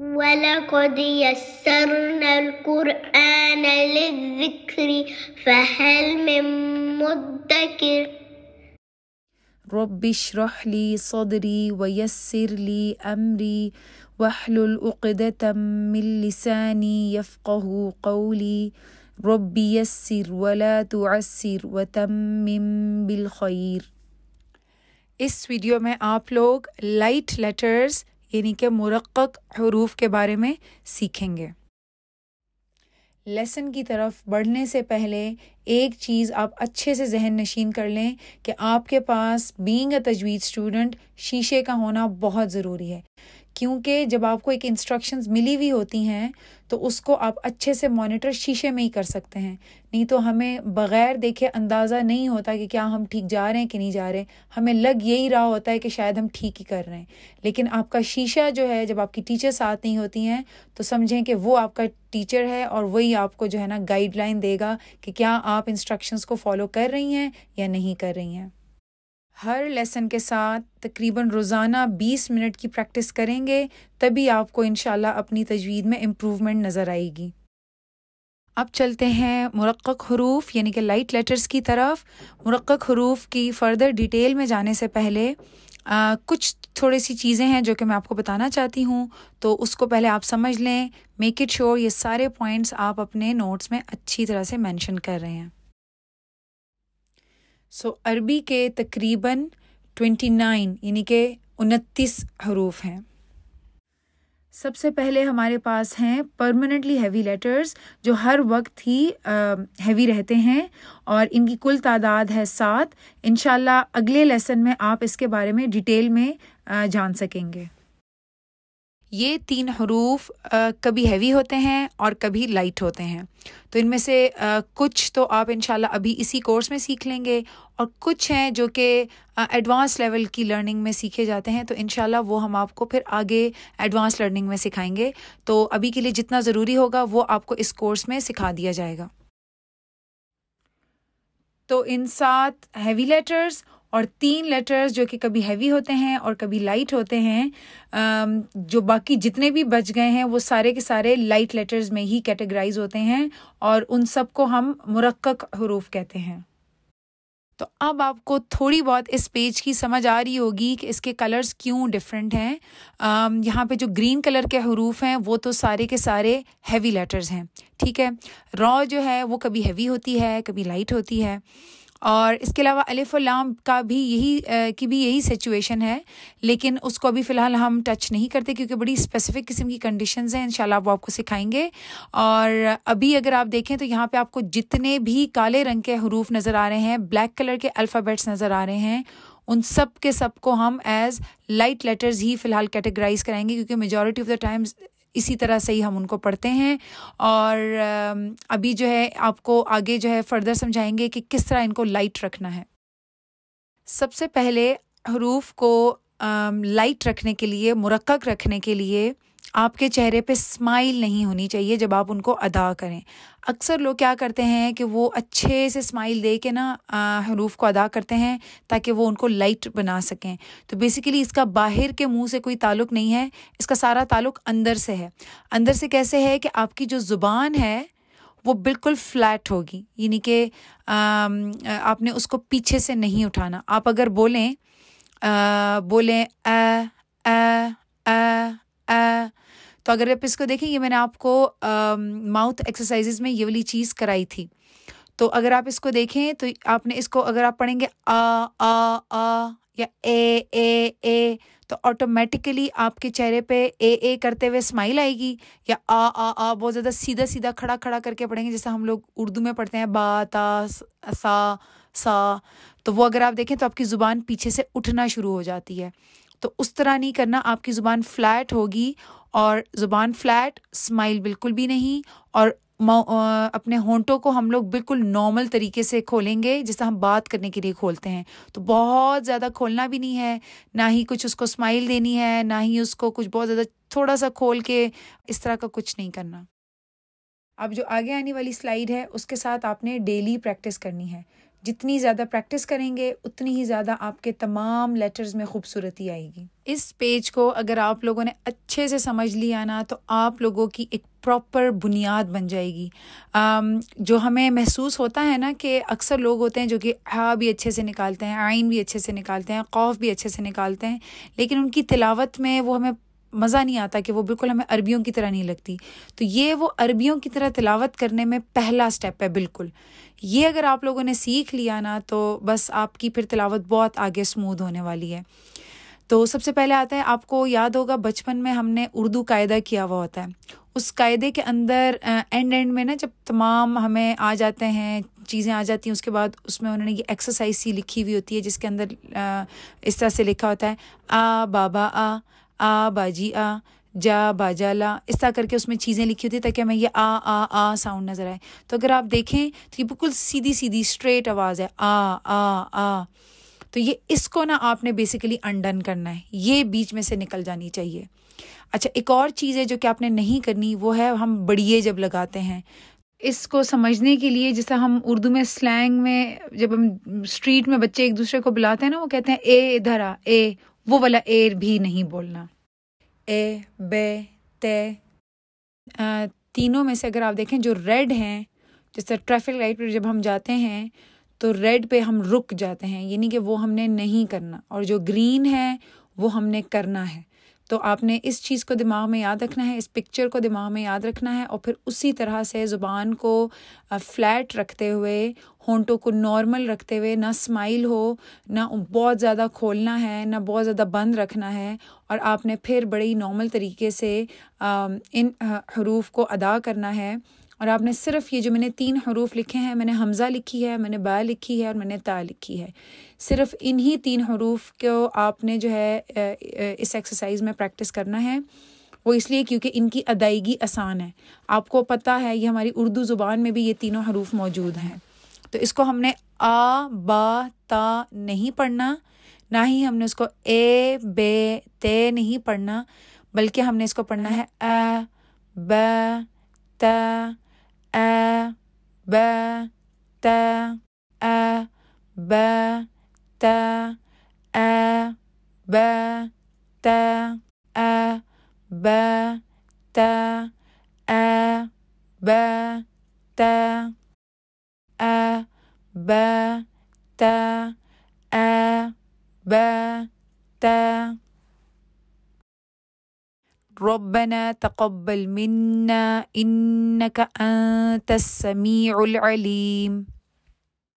ولقد يسرنا القرآن للذكر فهل من مدكر رب اشرح لي صدري ويسر لي أمري واحلل عقدة من لساني يفقه قولي رب يسر ولا تعسر وتمم بالخير اس ویڈیو میں آپ لوگ لائٹ لیٹرز यानी कि मुरक्क हरूफ के बारे में सीखेंगे लेसन की तरफ बढ़ने से पहले एक चीज़ आप अच्छे से जहन नशीन कर लें कि आपके पास बींग अ तजवीज़ स्टूडेंट शीशे का होना बहुत ज़रूरी है क्योंकि जब आपको एक इंस्ट्रक्शंस मिली हुई होती हैं तो उसको आप अच्छे से मॉनिटर शीशे में ही कर सकते हैं नहीं तो हमें बग़ैर देखे अंदाज़ा नहीं होता कि क्या हम ठीक जा रहे हैं कि नहीं जा रहे हमें लग यही रहा होता है कि शायद हम ठीक ही कर रहे हैं लेकिन आपका शीशा जो है जब आपकी टीचर साथ नहीं होती हैं तो समझें कि वो आपका टीचर है और वही आपको जो है ना गाइडलाइन देगा कि क्या आप इंस्ट्रक्शंस को फॉलो कर रही हैं या नहीं कर रही हैं हर लेसन के साथ तकरीबन रोज़ाना 20 मिनट की प्रैक्टिस करेंगे तभी आपको इन अपनी तजवीद में इम्प्रूवमेंट नज़र आएगी अब चलते हैं मुरक़ हरूफ यानी कि लाइट लेटर्स की तरफ मुरक़ हरूफ की फ़र्दर डिटेल में जाने से पहले आ, कुछ थोड़ी सी चीज़ें हैं जो कि मैं आपको बताना चाहती हूँ तो उसको पहले आप समझ लें मेक इट श्योर ये सारे पॉइंट्स आप अपने नोट्स में अच्छी तरह से मैंशन कर रहे हैं सो so, अरबी के तकरीबन नाइन यानी के उनतीस हरूफ हैं सबसे पहले हमारे पास हैं परमानेंटली हैवी लेटर्स जो हर वक्त ही हैवी रहते हैं और इनकी कुल तादाद है सात इनशाला अगले लेसन में आप इसके बारे में डिटेल में आ, जान सकेंगे ये तीन हरूफ कभी हैवी होते हैं और कभी लाइट होते हैं तो इनमें से आ, कुछ तो आप इन अभी इसी कोर्स में सीख लेंगे और कुछ हैं जो कि एडवांस लेवल की लर्निंग में सीखे जाते हैं तो इन वो हम आपको फिर आगे एडवांस लर्निंग में सिखाएंगे तो अभी के लिए जितना ज़रूरी होगा वो आपको इस कोर्स में सिखा दिया जाएगा तो इन सात हैवी लेटर्स और तीन लेटर्स जो कि कभी हैवी होते हैं और कभी लाइट होते हैं um, जो बाकी जितने भी बच गए हैं वो सारे के सारे लाइट लेटर्स में ही कैटेगराइज होते हैं और उन सब को हम मुरक्क हरूफ कहते हैं तो अब आपको थोड़ी बहुत इस पेज की समझ आ रही होगी कि इसके कलर्स क्यों डिफरेंट हैं um, यहाँ पे जो ग्रीन कलर के हरूफ हैं वो तो सारे के सारे हैवी लेटर्स हैं ठीक है रॉ जो है वो कभी हैवी होती है कभी लाइट होती है और इसके अलावा अलिफ का भी यही की भी यही सिचुएशन है लेकिन उसको अभी फ़िलहाल हम टच नहीं करते क्योंकि बड़ी स्पेसिफिक किस्म की कंडीशन हैं इन वो आपको सिखाएंगे और अभी अगर आप देखें तो यहाँ पर आपको जितने भी काले रंग के हरूफ नज़र आ रहे हैं ब्लैक कलर के अल्फ़ाबेट्स नज़र आ रहे हैं उन सब के सब को हम एज लाइट लेटर्स ही फ़िलहाल कैटेगराइज कराएंगे क्योंकि मेजॉरिटी ऑफ द टाइम्स इसी तरह से ही हम उनको पढ़ते हैं और अभी जो है आपको आगे जो है फर्दर समझाएंगे कि किस तरह इनको लाइट रखना है सबसे पहले हरूफ को लाइट रखने के लिए मुरक्क रखने के लिए आपके चेहरे पे स्माइल नहीं होनी चाहिए जब आप उनको अदा करें अक्सर लोग क्या करते हैं कि वो अच्छे से स्माइल दे के ना हरूफ को अदा करते हैं ताकि वो उनको लाइट बना सकें तो बेसिकली इसका बाहर के मुंह से कोई ताल्लुक नहीं है इसका सारा ताल्लुक अंदर से है अंदर से कैसे है कि आपकी जो ज़ुबान है वो बिल्कुल फ्लैट होगी यानी कि आपने उसको पीछे से नहीं उठाना आप अगर बोलें आ, बोलें अ आ, आ, तो अगर आप इसको देखें ये मैंने आपको माउथ एक्सरसाइजेज में ये वाली चीज़ कराई थी तो अगर आप इसको देखें तो आपने इसको अगर आप पढ़ेंगे आ आ आ या ए ए ए तो ऑटोमेटिकली आपके चेहरे पे ए ए करते हुए स्माइल आएगी या आ आ आ बहुत ज़्यादा सीधा सीधा खड़ा खड़ा करके पढ़ेंगे जैसा हम लोग उर्दू में पढ़ते हैं बा ता सा सा तो वो अगर आप देखें तो आपकी ज़ुबान पीछे से उठना शुरू हो जाती है तो उस तरह नहीं करना आपकी ज़ुबान फ्लैट होगी और ज़ुबान फ्लैट स्माइल बिल्कुल भी नहीं और अपने होंटों को हम लोग बिल्कुल नॉर्मल तरीके से खोलेंगे जिससे हम बात करने के लिए खोलते हैं तो बहुत ज़्यादा खोलना भी नहीं है ना ही कुछ उसको स्माइल देनी है ना ही उसको कुछ बहुत ज़्यादा थोड़ा सा खोल के इस तरह का कुछ नहीं करना अब जो आगे आने वाली स्लाइड है उसके साथ आपने डेली प्रैक्टिस करनी है जितनी ज़्यादा प्रैक्टिस करेंगे उतनी ही ज़्यादा आपके तमाम लेटर्स में खूबसूरती आएगी इस पेज को अगर आप लोगों ने अच्छे से समझ लिया ना तो आप लोगों की एक प्रॉपर बुनियाद बन जाएगी um, जो हमें महसूस होता है ना कि अक्सर लोग होते हैं जो कि हा भी अच्छे से निकालते हैं आइन भी अच्छे से निकालते हैं खौफ भी अच्छे से निकालते हैं लेकिन उनकी तिलावत में वो हमें मज़ा नहीं आता कि वो बिल्कुल हमें अरबियों की तरह नहीं लगती तो ये वो अरबियों की तरह तिलावत करने में पहला स्टेप है बिल्कुल ये अगर आप लोगों ने सीख लिया ना तो बस आपकी फिर तिलावत बहुत आगे स्मूद होने वाली है तो सबसे पहले आता है आपको याद होगा बचपन में हमने उर्दू कायदा किया हुआ होता है उस कायदे के अंदर एंड एंड में ना जब तमाम हमें आ जाते हैं चीज़ें आ जाती हैं उसके बाद उसमें उन्होंने ये एक्सरसाइज सी लिखी हुई होती है जिसके अंदर आ, इस तरह से लिखा होता है आ बाबा आ आ बाजी आ जा बाजा ला इस तरह करके उसमें चीज़ें लिखी होती ताकि हमें ये आ आ आ साउंड नज़र आए तो अगर आप देखें तो ये बिल्कुल सीधी सीधी स्ट्रेट आवाज़ है आ आ आ तो ये इसको ना आपने बेसिकली अनडन करना है ये बीच में से निकल जानी चाहिए अच्छा एक और चीज़ है जो कि आपने नहीं करनी वो है हम बड़िए जब लगाते हैं इसको समझने के लिए जैसा हम उर्दू में स्लैंग में जब हम स्ट्रीट में बच्चे एक दूसरे को बुलाते हैं ना वो कहते हैं ए इधर आ ए वो वाला एर भी नहीं बोलना ए बे ते आ, तीनों में से अगर आप देखें जो रेड हैं जैसे ट्रैफिक लाइट पर जब हम जाते हैं तो रेड पे हम रुक जाते हैं यानी कि वो हमने नहीं करना और जो ग्रीन है वो हमने करना है तो आपने इस चीज़ को दिमाग में याद रखना है इस पिक्चर को दिमाग में याद रखना है और फिर उसी तरह से ज़ुबान को फ्लैट रखते हुए होंटों को नॉर्मल रखते हुए ना स्माइल हो ना बहुत ज़्यादा खोलना है ना बहुत ज़्यादा बंद रखना है और आपने फिर बड़ी नॉर्मल तरीके से इन हरूफ को अदा करना है और आपने सिर्फ ये जो मैंने तीन हरूफ लिखे हैं मैंने हमज़ा लिखी है मैंने बा लिखी है और मैंने ता लिखी है सिर्फ इन्हीं तीन हरूफ को आपने जो है इस एक्सरसाइज में प्रैक्टिस करना है वो इसलिए क्योंकि इनकी अदायगी आसान है आपको पता है ये हमारी उर्दू ज़ुबान में भी ये तीनों हरूफ मौजूद हैं तो इसको हमने आ बा ता नहीं पढ़ना ना ही हमने उसको ए बे ते नहीं पढ़ना बल्कि हमने इसको पढ़ना है अ ब त ba ربنا تقبل منا انك انت السميع العليم